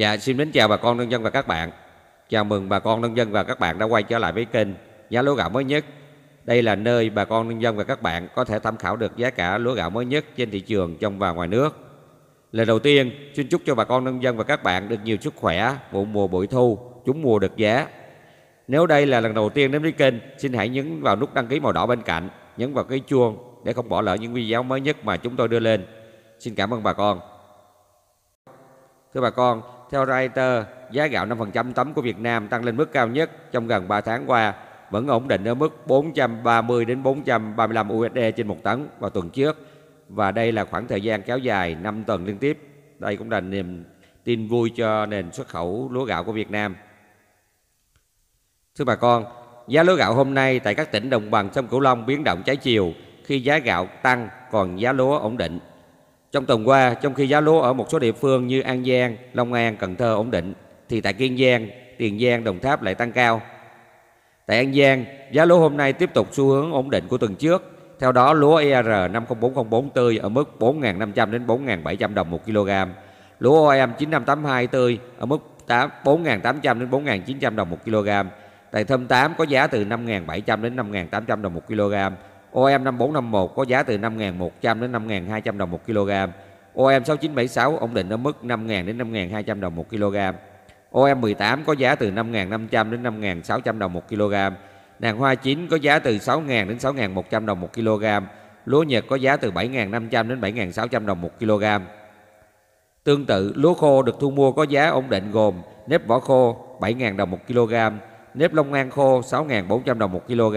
Dạ xin kính chào bà con nông dân và các bạn Chào mừng bà con nông dân và các bạn đã quay trở lại với kênh Giá lúa gạo mới nhất Đây là nơi bà con nông dân và các bạn có thể tham khảo được giá cả lúa gạo mới nhất trên thị trường trong và ngoài nước Lần đầu tiên xin chúc cho bà con nông dân và các bạn được nhiều sức khỏe, vụ mùa bội thu, chúng mùa được giá Nếu đây là lần đầu tiên đến với kênh xin hãy nhấn vào nút đăng ký màu đỏ bên cạnh Nhấn vào cái chuông để không bỏ lỡ những video mới nhất mà chúng tôi đưa lên Xin cảm ơn bà con Thưa bà con, theo Reuters, giá gạo 5% tấm của Việt Nam tăng lên mức cao nhất trong gần 3 tháng qua, vẫn ổn định ở mức 430 đến 435 USD trên một tấn vào tuần trước và đây là khoảng thời gian kéo dài 5 tuần liên tiếp. Đây cũng là niềm tin vui cho nền xuất khẩu lúa gạo của Việt Nam. Thưa bà con, giá lúa gạo hôm nay tại các tỉnh đồng bằng sông Cửu Long biến động trái chiều khi giá gạo tăng còn giá lúa ổn định. Trong tuần qua, trong khi giá lúa ở một số địa phương như An Giang, Long An, Cần Thơ ổn định, thì tại Kiên Giang, Tiền Giang, Đồng Tháp lại tăng cao. Tại An Giang, giá lúa hôm nay tiếp tục xu hướng ổn định của tuần trước. Theo đó, lúa ER 50404 tươi ở mức 4.500 đến 4.700 đồng 1 kg. Lúa OM 9582 tươi ở mức 4.800 đến 4.900 đồng 1 kg. Tại thơm 8 có giá từ 5.700 đến 5.800 đồng 1 kg. OM 5451 có giá từ 5.100 đến 5.200 đồng 1 kg. OM 6976 ổn định ở mức 5.000 đến 5.200 đồng 1 kg. OM 18 có giá từ 5.500 đến 5.600 đồng 1 kg. Nàng hoa chín có giá từ 6.000 đến 6.100 đồng 1 kg. Lúa Nhật có giá từ 7.500 đến 7.600 đồng 1 kg. Tương tự, lúa khô được thu mua có giá ổn định gồm nếp vỏ khô 7.000 đồng 1 kg, nếp long an khô 6.400 đồng 1 kg,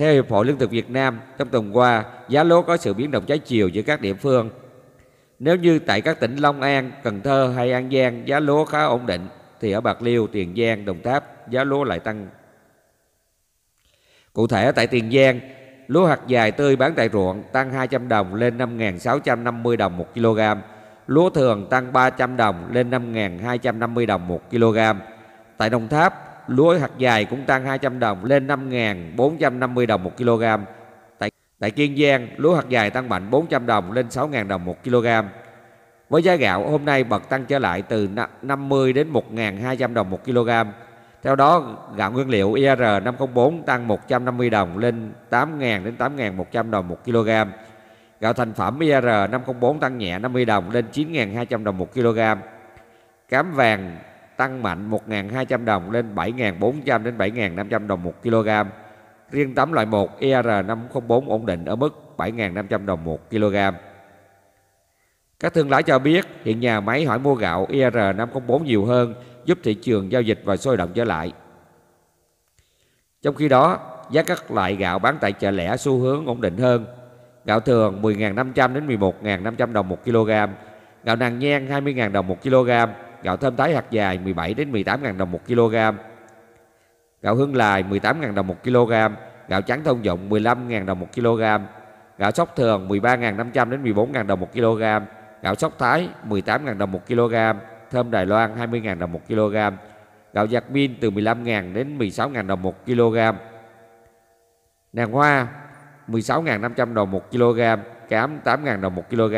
Theo Hiệp hội Lương thực Việt Nam, trong tuần qua, giá lúa có sự biến động trái chiều giữa các địa phương. Nếu như tại các tỉnh Long An, Cần Thơ hay An Giang giá lúa khá ổn định, thì ở Bạc Liêu, Tiền Giang, Đồng Tháp giá lúa lại tăng. Cụ thể tại Tiền Giang, lúa hạt dài tươi bán tại ruộng tăng 200 đồng lên 5.650 đồng 1 kg, lúa thường tăng 300 đồng lên 5.250 đồng 1 kg. Tại Đồng Tháp, lúa hạt dài cũng tăng 200 đồng lên 5.450 đồng 1 kg. Tại, tại Kiên Giang, lúa hạt dài tăng mạnh 400 đồng lên 6.000 đồng 1 kg. Với giá gạo hôm nay bật tăng trở lại từ 50 đến 1.200 đồng 1 kg. Theo đó, gạo nguyên liệu IR e 504 tăng 150 đồng lên 8.000 đến 8.100 đồng 1 kg. Gạo thành phẩm IR e 504 tăng nhẹ 50 đồng lên 9.200 đồng 1 kg. Cám vàng tăng mạnh 1.200 đồng lên 7.400 đến 7.500 đồng 1 kg. Riêng tấm loại 1 ER504 ổn định ở mức 7.500 đồng 1 kg. Các thương lái cho biết hiện nhà máy hỏi mua gạo ER504 nhiều hơn giúp thị trường giao dịch và sôi động trở lại. Trong khi đó, giá các loại gạo bán tại chợ lẻ xu hướng ổn định hơn. Gạo thường 10.500 đến 11.500 đồng 1 kg, gạo nàng nhen 20.000 đồng 1 kg, gạo thơm thái hạt dài 17 đến 18 000 đồng 1 kg. Gạo hương lài 18 000 đồng 1 kg, gạo trắng thông dụng 15 000 đồng 1 kg, gạo sóc thường 13.500 đến 14.000 đồng 1 kg, gạo sóc thái 18.000 đồng 1 kg, thơm Đài Loan 20.000 đồng 1 kg, gạo giặc min từ 15.000 đến 16.000 đồng 1 kg. Nàng hoa 16.500 đồng 1 kg, cám 8.000 đồng 1 kg,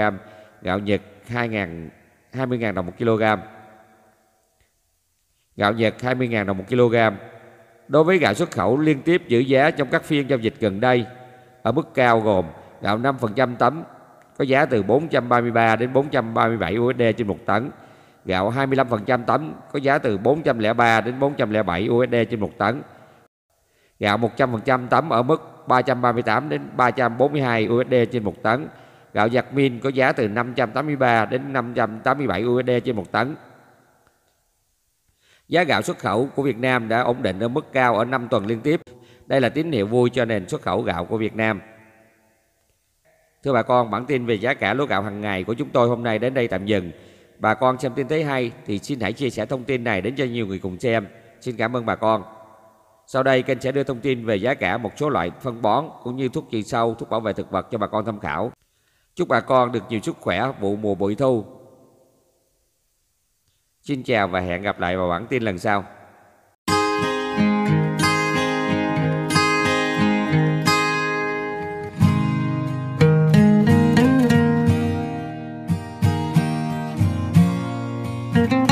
gạo Nhật 2.000 20.000 đồng 1 kg gạo Nhật 20.000 đồng một kg. Đối với gạo xuất khẩu liên tiếp giữ giá trong các phiên giao dịch gần đây ở mức cao gồm gạo 5% tấm có giá từ 433 đến 437 USD trên 1 tấn, gạo 25% tấm có giá từ 403 đến 407 USD trên 1 tấn, gạo 100% tấm ở mức 338 đến 342 USD trên 1 tấn, gạo giặc min có giá từ 583 đến 587 USD trên 1 tấn. Giá gạo xuất khẩu của Việt Nam đã ổn định ở mức cao ở 5 tuần liên tiếp. Đây là tín hiệu vui cho nền xuất khẩu gạo của Việt Nam. Thưa bà con, bản tin về giá cả lúa gạo hàng ngày của chúng tôi hôm nay đến đây tạm dừng. Bà con xem tin thấy hay thì xin hãy chia sẻ thông tin này đến cho nhiều người cùng xem. Xin cảm ơn bà con. Sau đây kênh sẽ đưa thông tin về giá cả một số loại phân bón cũng như thuốc trừ sâu, thuốc bảo vệ thực vật cho bà con tham khảo. Chúc bà con được nhiều sức khỏe vụ mùa bội thu. Xin chào và hẹn gặp lại vào bản tin lần sau. thank you